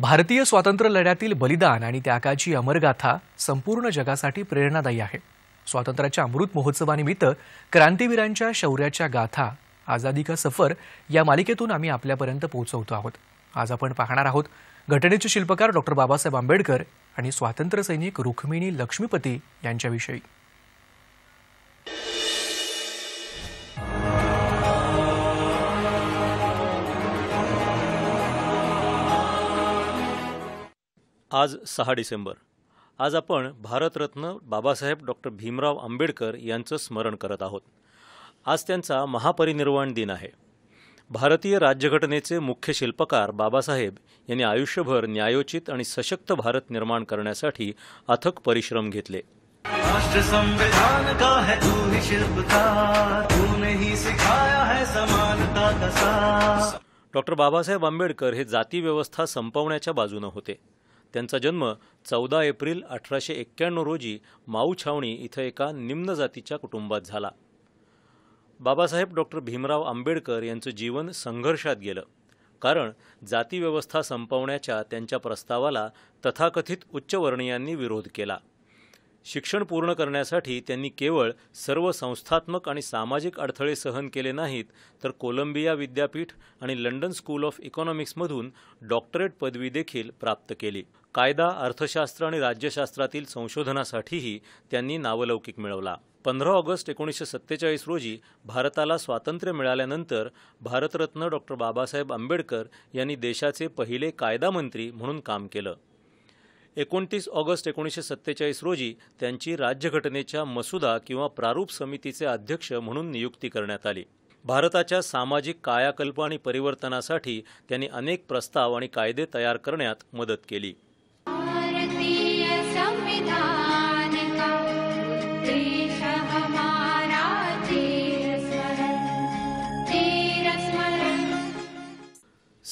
भारतीय स्वातंत्र्य लढ्यातील बलिदान आणि त्यागाची अमरगाथा संपूर्ण जगासाठी प्रेरणादायी आहे स्वातंत्र्याच्या अमृत महोत्सवानिमित्त क्रांतीवीरांच्या शौर्याच्या गाथा आझादी का सफर या मालिकेतून आम्ही आपल्यापर्यंत पोहोचवतो आहोत आज आपण पाहणार आहोत घटनेचे शिल्पकार डॉक्टर बाबासाहेब आंबेडकर आणि स्वातंत्र्यसैनिक रुक्मिणी लक्ष्मीपती यांच्याविषयी आज सहा डिसेंबर आज आपण भारतरत्न बाबासाहेब डॉक्टर भीमराव आंबेडकर यांचं स्मरण करत आहोत आज त्यांचा महापरिनिर्वाण दिन आहे भारतीय राज्यघटनेचे मुख्य शिल्पकार बाबासाहेब यांनी आयुष्यभर न्यायोचित आणि सशक्त भारत निर्माण करण्यासाठी अथक परिश्रम घेतले डॉक्टर बाबासाहेब आंबेडकर हे जाती व्यवस्था संपवण्याच्या बाजूनं होते त्यांचा जन्म चौदा एप्रिल अठराशे एक्क्याण्णव रोजी माऊ छावणी इथं एका निम्न जातीच्या कुटुंबात झाला बाबासाहेब डॉक्टर भीमराव आंबेडकर यांचं जीवन संघर्षात गेलं कारण जातीव्यवस्था संपवण्याच्या त्यांच्या प्रस्तावाला तथाकथित उच्चवर्णीयांनी विरोध केला शिक्षण पूर्ण करण्यासाठी त्यांनी केवळ सर्व संस्थात्मक आणि सामाजिक अडथळे सहन केले नाहीत तर कोलंबिया विद्यापीठ आणि लंडन स्कूल ऑफ इकॉनॉमिक्समधून डॉक्टरेट पदवी देखील प्राप्त केली कायदा अर्थशास्त्र आणि राज्यशास्त्रातील संशोधनासाठीही त्यांनी नावलौकिक मिळवला पंधरा ऑगस्ट एकोणीसशे सत्तेचाळीस रोजी भारताला स्वातंत्र्य मिळाल्यानंतर भारतरत्न डॉक्टर बाबासाहेब आंबेडकर यांनी देशाचे पहिले कायदा मंत्री म्हणून काम केलं एकोणतीस ऑगस्ट एकोणीसशे सत्तेचाळीस रोजी त्यांची राज्यघटनेच्या मसुदा किंवा प्रारूप समितीचे अध्यक्ष म्हणून नियुक्ती करण्यात आली भारताच्या सामाजिक कायाकल्प आणि परिवर्तनासाठी त्यांनी अनेक प्रस्ताव आणि कायदे तयार करण्यात मदत केली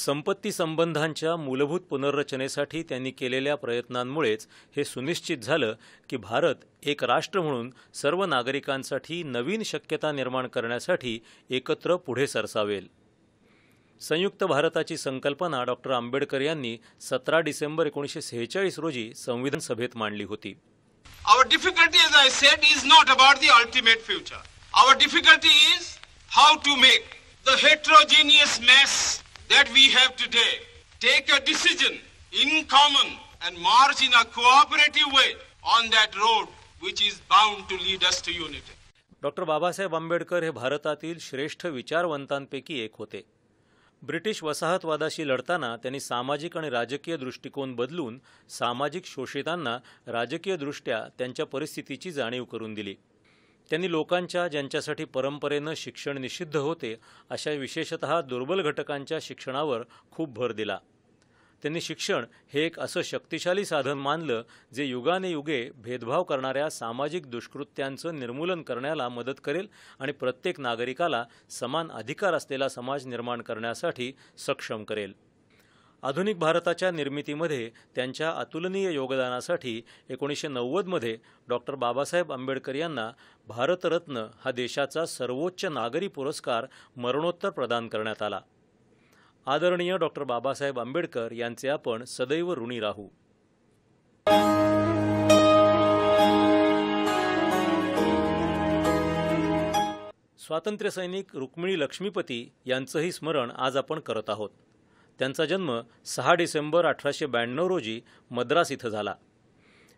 संपत्ती संबंधांच्या मूलभूत पुनर्रचनेसाठी त्यांनी केलेल्या प्रयत्नांमुळेच हे सुनिश्चित झालं की भारत एक राष्ट्र म्हणून सर्व नागरिकांसाठी नवीन शक्यता निर्माण करण्यासाठी एकत्र पुढे सरसावेल संयुक्त भारताची संकल्पना डॉक्टर आंबेडकर यांनी सतरा डिसेंबर एकोणीसशे सेहेचाळीस रोजी संविधान सभेत मांडली होती our difficulty as I said, is not about the ultimate future. Our difficulty is how to make the heterogeneous mess that we have today take a decision in common and march in a cooperative way on that road which is bound to lead us to unity. Doctor Babasaheb Ambedkar हे भारतातील श्रेष्ठ विचारवंतांपैकी एक होते British वसाहतवादाशी लढताना त्यांनी सामाजिक आणि राजकीय दृष्टिकोन बदलून सामाजिक शोषितांना राजकीयदृष्ट्या त्यांच्या परिस्थितीची जाणीव करून दिली त्यांनी लोकांच्या ज्यांच्यासाठी परंपरेनं शिक्षण निषिद्ध होते अशा विशेषत दुर्बल घटकांच्या शिक्षणावर खूप भर दिला त्यांनी शिक्षण हे एक असं शक्तिशाली साधन मानलं जे युगाने युगे भेदभाव करणाऱ्या सामाजिक दुष्कृत्यांचं निर्मूलन करण्याला मदत करेल आणि प्रत्येक नागरिकाला समान अधिकार असलेला समाज निर्माण करण्यासाठी सक्षम करेल आधुनिक भारताच्या निर्मितीमध्ये त्यांच्या अतुलनीय योगदानासाठी एकोणीसशे नव्वदमध्ये डॉक्टर बाबासाहेब आंबेडकर यांना भारतरत्न हा देशाचा सर्वोच्च नागरी पुरस्कार मरणोत्तर प्रदान करण्यात आला आदरणीय डॉक्टर बाबासाहेब आंबेडकर यांचे आपण सदैव ऋणी राहू स्वातंत्र्यसैनिक रुक्मिणी लक्ष्मीपती यांचंही स्मरण आज आपण करत आहोत त्यांचा जन्म सहा डिसेंबर अठराशे ब्याण्णव रोजी मद्रास इथं झाला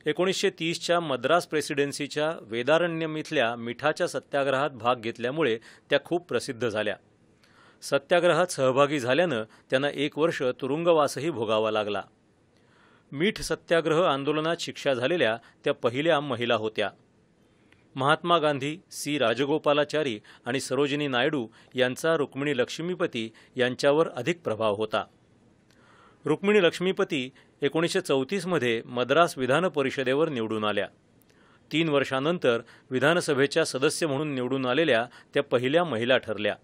एकोणीसशे तीसच्या मद्रास प्रेसिडेन्सीच्या वेदारण्यम इथल्या मिठाच्या सत्याग्रहात भाग घेतल्यामुळे त्या खूप प्रसिद्ध झाल्या सत्याग्रहात सहभागी झाल्यानं त्यांना एक वर्ष तुरुंगवासही भोगावा लागला मीठ सत्याग्रह आंदोलनात शिक्षा झालेल्या त्या पहिल्या महिला होत्या महात्मा गांधी सी राजगोपालाचारी आणि सरोजिनी नायडू यांचा रुक्मिणी लक्ष्मीपती यांच्यावर अधिक प्रभाव होता रुक्मिणी लक्ष्मीपती एकोणीसशे चौतीसमध्ये मद्रास विधान परिषदेवर निवडून आल्या तीन वर्षानंतर विधानसभेच्या सदस्य म्हणून निवडून आलेल्या त्या पहिल्या महिला ठरल्या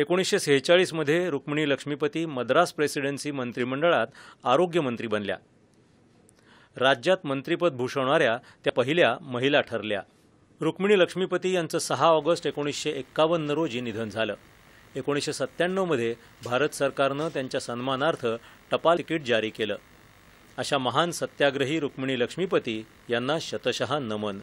एकोणीसशे सेहेचाळीसमध्ये रुक्मिणी लक्ष्मीपती मद्रास प्रेसिडेन्सी मंत्रिमंडळात आरोग्यमंत्री बनल्या राज्यात मंत्रिपद भूषवणाऱ्या त्या पहिल्या महिला ठरल्या रुक्मिणी लक्ष्मीपती यांचं सहा ऑगस्ट एकोणीसशे एक्कावन्न रोजी निधन झालं एकोणीसशे सत्त्याण्णवमध्ये भारत सरकारनं त्यांच्या सन्मानार्थ टपाल तिकीट जारी केलं अशा महान सत्याग्रही रुक्मिणी लक्ष्मीपती यांना शतशः नमन